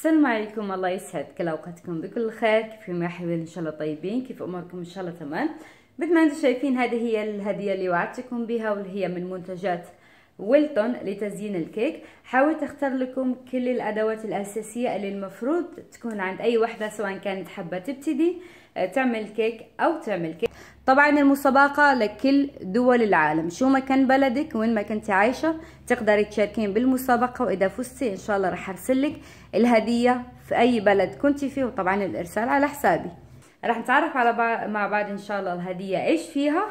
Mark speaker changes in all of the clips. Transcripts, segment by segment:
Speaker 1: السلام عليكم الله يسعد كل اوقاتكم بكل خير كيف ما حبيبين ان شاء الله طيبين كيف اموركم ان شاء الله تمام مثل ما انتم شايفين هذه هي الهديه اللي وعدتكم بها واللي هي من منتجات ويلتون لتزيين الكيك حاول تختار لكم كل الادوات الاساسيه اللي المفروض تكون عند اي وحده سواء كانت حابه تبتدي آه، تعمل كيك او تعمل كيك طبعا المسابقة لكل دول العالم شو ما كان بلدك وين ما كنت عايشة تقدري تشاركين بالمسابقة واذا فزتي ان شاء الله راح ارسل لك الهدية في اي بلد كنتي فيه وطبعا الارسال على حسابي راح نتعرف على بع... مع بعض ان شاء الله الهدية ايش فيها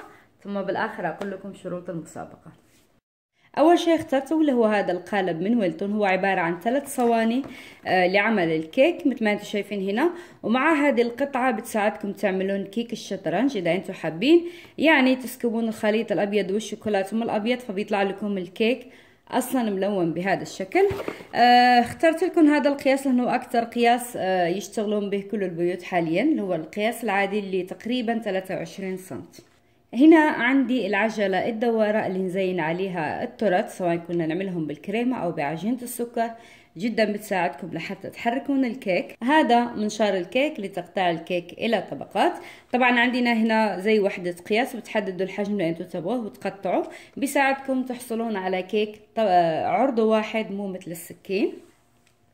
Speaker 1: ثم بالاخر اقول لكم شروط المسابقة أول شيء اخترته اللي هو هذا القالب من ويلتون هو عبارة عن ثلاث صواني آه، لعمل الكيك مثل ما انتم شايفين هنا ومع هذه القطعة بتساعدكم تعملون كيك الشطرنج إذا انتم حابين يعني تسكبون الخليط الأبيض والشوكولاتة ثم الأبيض فبيطلع لكم الكيك اصلا ملون بهذا الشكل آه اخترت لكم هذا القياس لانه اكثر قياس آه يشتغلون به كل البيوت حاليا اللي هو القياس العادي اللي تقريبا 23 سم هنا عندي العجلة الدوارة اللي نزين عليها الترات سواء كنا نعملهم بالكريمة أو بعجينة السكر جدا بتساعدكم لحتى تحركون الكيك هذا منشار الكيك لتقطع الكيك إلى طبقات طبعا عندنا هنا زي وحدة قياس بتحددوا الحجم اللي أنتم تبغوه وتقطعوه بيساعدكم تحصلون على كيك عرضه واحد مو مثل السكين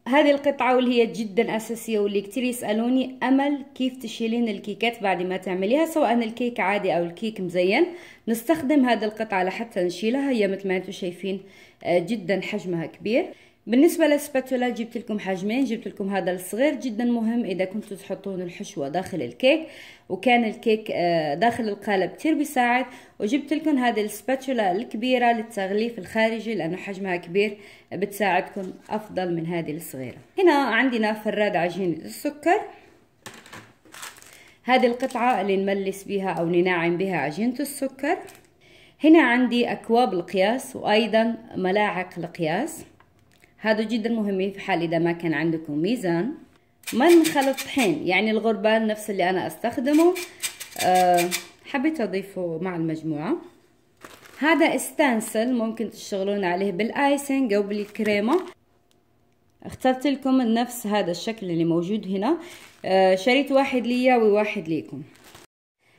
Speaker 1: هذه القطعة واللي هي جدا أساسية واللي كتير يسألوني أمل كيف تشيلين الكيكات بعد ما تعمليها سواء الكيك عادي أو الكيك مزين نستخدم هذه القطعة لحتى نشيلها هي مثل ما انتم شايفين آه، جدا حجمها كبير بالنسبه للسباتولا جبت لكم حجمين جبت لكم هذا الصغير جدا مهم اذا كنتوا تحطون الحشوه داخل الكيك وكان الكيك آه، داخل القالب كتير بيساعد وجبت لكم هذه السباتولا الكبيره للتغليف الخارجي لانه حجمها كبير بتساعدكم افضل من هذه الصغيره هنا عندنا فراد عجين السكر هذه القطعه اللي نملس بها او نناعم بها عجينه السكر هنا عندي اكواب القياس وايضا ملاعق القياس هادو جدا مهمين في حال إذا ما كان عندكم ميزان من خلط طحين يعني الغربال نفس اللي أنا أستخدمه آه، حبيت أضيفه مع المجموعة هذا استانسل ممكن تشتغلون عليه بالايسنج او بالكريمه اخترت لكم نفس هذا الشكل اللي موجود هنا آه شريت واحد ليا وواحد ليكم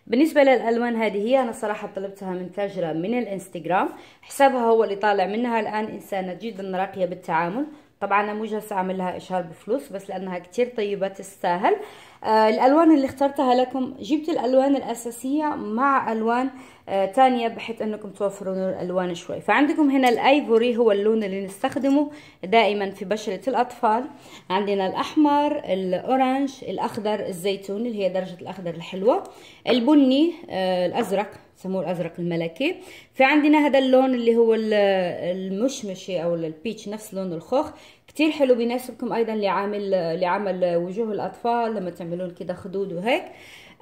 Speaker 1: بالنسبه للالوان هذه هي انا صراحه طلبتها من تاجره من الانستغرام حسابها هو اللي طالع منها الان انسانه جدا راقيه بالتعامل طبعا انا مو جالسه اعمل لها اشهار بفلوس بس لانها كتير طيبه تستاهل آه، الالوان اللي اخترتها لكم جبت الالوان الاساسيه مع الوان آه، تانية بحيث انكم توفرون الالوان شوي فعندكم هنا الايفوري هو اللون اللي نستخدمه دائما في بشره الاطفال عندنا الاحمر الاورنج الاخضر الزيتون اللي هي درجه الاخضر الحلوه البني آه، الازرق سموه الازرق الملكي في عندنا هذا اللون اللي هو المشمشي او البيتش نفس لون الخوخ كتير حلو بيناسبكم ايضا لعامل لعمل وجوه الاطفال لما تعملون كده خدود وهيك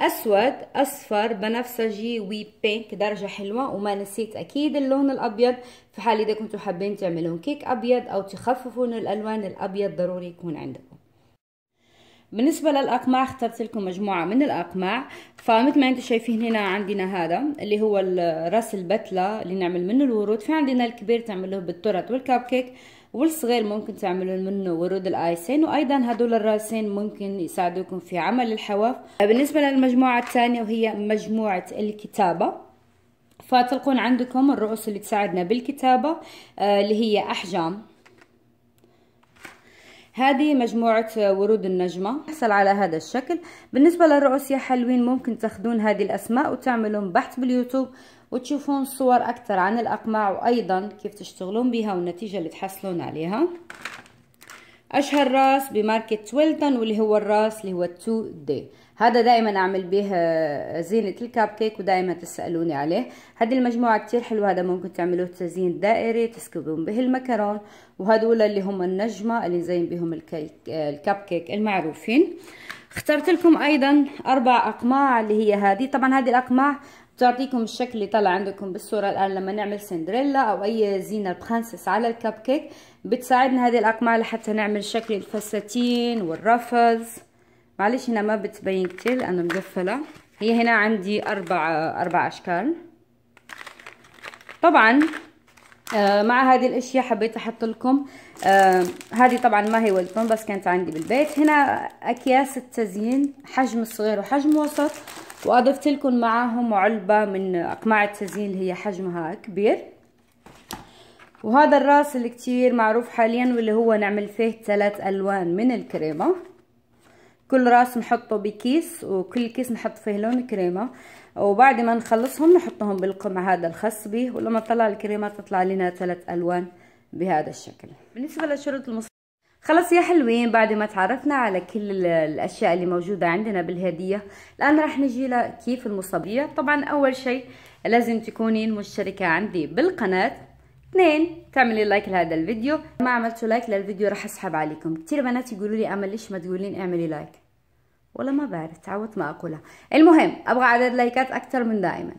Speaker 1: اسود اصفر بنفسجي وي بينك درجه حلوه وما نسيت اكيد اللون الابيض في حال اذا كنتوا حابين تعملون كيك ابيض او تخففون الالوان الابيض ضروري يكون عندكم بالنسبه للاقماع اخترت لكم مجموعه من الاقماع فمثل ما انتم شايفين هنا عندنا هذا اللي هو راس البتله اللي نعمل منه الورود في عندنا الكبير تعمله بالترت والكب كيك والصغير ممكن تعملون منه ورود الايسين وايضا هدول الراسين ممكن يساعدوكم في عمل الحواف بالنسبه للمجموعه الثانيه وهي مجموعه الكتابه فتلقون عندكم الرؤوس اللي تساعدنا بالكتابه آه، اللي هي احجام هذه مجموعة ورود النجمة تحصل على هذا الشكل بالنسبة للرؤوس يا حلوين ممكن تاخدون هذه الأسماء وتعملون بحث باليوتيوب وتشوفون صور أكثر عن الأقماع وأيضا كيف تشتغلون بها والنتيجة اللي تحصلون عليها اشهر راس بماركة ويلتون واللي هو الراس اللي هو 2 دي هذا دائما اعمل به آه، زينة الكاب كيك ودائما تسألوني عليه هذه المجموعة كتير حلوة هذا ممكن تعملوه تزيين دائري تسكبون به المكرون وهذول اللي هم النجمة اللي نزين بهم الكيك آه، الكاب كيك المعروفين اخترت لكم ايضا اربع اقماع اللي هي هذه طبعا هذه الاقماع بتعطيكم الشكل اللي طلع عندكم بالصوره الان لما نعمل سندريلا او اي زينه برنسس على الكب كيك بتساعدنا هذه الأقماع لحتى نعمل شكل الفساتين والرفز معلش هنا ما بتبين كتير لانه مقفله هي هنا عندي اربع اربع اشكال طبعا آه، مع هذه الاشياء حبيت احط لكم آه، هذه طبعا ما هي ولتون بس كانت عندي بالبيت هنا اكياس التزيين حجم صغير وحجم وسط واضفت لكم معاهم علبه من اقماع التزيين اللي هي حجمها كبير وهذا الراس اللي كتير معروف حاليا واللي هو نعمل فيه ثلاث الوان من الكريمه كل راس نحطه بكيس وكل كيس نحط فيه لون كريمه وبعد ما نخلصهم نحطهم بالقمع هذا الخاص به ولما طلع الكريمه تطلع لنا ثلاث الوان بهذا الشكل بالنسبه لشروط المص... خلاص يا حلوين بعد ما تعرفنا على كل الاشياء اللي موجوده عندنا بالهديه الان راح نجي لكيف المصابيه طبعا اول شيء لازم تكونين مشتركه عندي بالقناه اثنين تعملي لايك لهذا الفيديو ما عملتوا لايك للفيديو راح اسحب عليكم كثير بنات يقولوا لي امل ليش ما تقولين اعملي لايك والله ما بعرف تعودت ما اقولها المهم ابغى عدد لايكات اكثر من دائما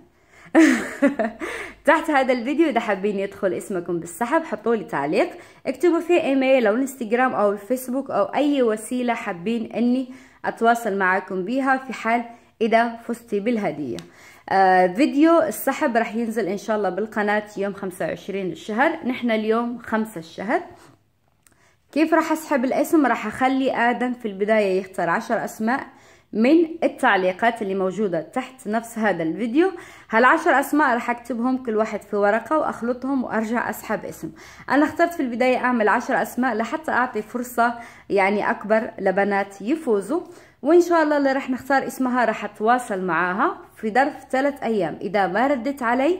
Speaker 1: تحت هذا الفيديو اذا حابين يدخل اسمكم بالسحب حطوا لي تعليق اكتبوا فيه ايميل او انستغرام او الفيسبوك او اي وسيله حابين اني اتواصل معكم بيها في حال إذا فزتي بالهدية آه فيديو السحب راح ينزل إن شاء الله بالقناة يوم 25 الشهر نحن اليوم 5 الشهر كيف راح أسحب الاسم راح أخلي آدم في البداية يختار 10 أسماء من التعليقات اللي موجودة تحت نفس هذا الفيديو هالعشر أسماء رح أكتبهم كل واحد في ورقة وأخلطهم وأرجع أسحب اسم أنا اخترت في البداية أعمل عشر أسماء لحتى أعطي فرصة يعني أكبر لبنات يفوزوا وان شاء الله اللي راح نختار اسمها راح اتواصل معاها في ظرف ثلاث ايام اذا ما ردت علي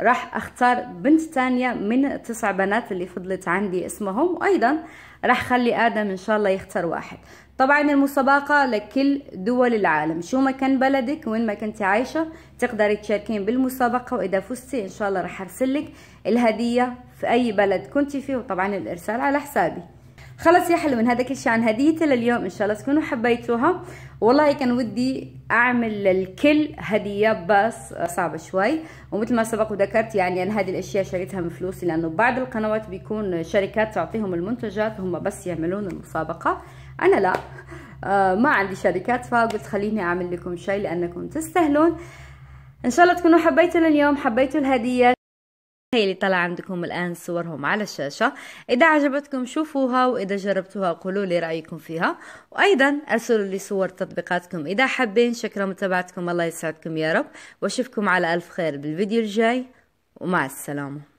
Speaker 1: راح اختار بنت ثانيه من تسع بنات اللي فضلت عندي اسمهم وايضا راح خلي ادم ان شاء الله يختار واحد طبعا المسابقة لكل دول العالم شو ما كان بلدك وين ما كنت عايشة تقدري تشاركين بالمسابقة واذا فزتي ان شاء الله راح ارسلك الهدية في اي بلد كنت فيه وطبعا الارسال على حسابي خلص يا حلوين هذا كل شيء عن هديتي لليوم ان شاء الله تكونوا حبيتوها والله كان ودي اعمل للكل هديه بس صعبه شوي ومثل ما سبق وذكرت يعني انا هذه الاشياء شريتها من فلوسي لانه بعض القنوات بيكون شركات تعطيهم المنتجات هم بس يعملون المسابقه انا لا آه، ما عندي شركات فقلت خليني اعمل لكم شيء لانكم تستاهلون ان شاء الله تكونوا حبيتوا لليوم حبيتوا الهديه هي اللي طلع عندكم الآن صورهم على الشاشة إذا عجبتكم شوفوها وإذا جربتوها قولوا لي رأيكم فيها وأيضا أرسلوا لي صور تطبيقاتكم إذا حابين شكرا متابعتكم الله يسعدكم يا رب وأشوفكم على ألف خير بالفيديو الجاي ومع السلامة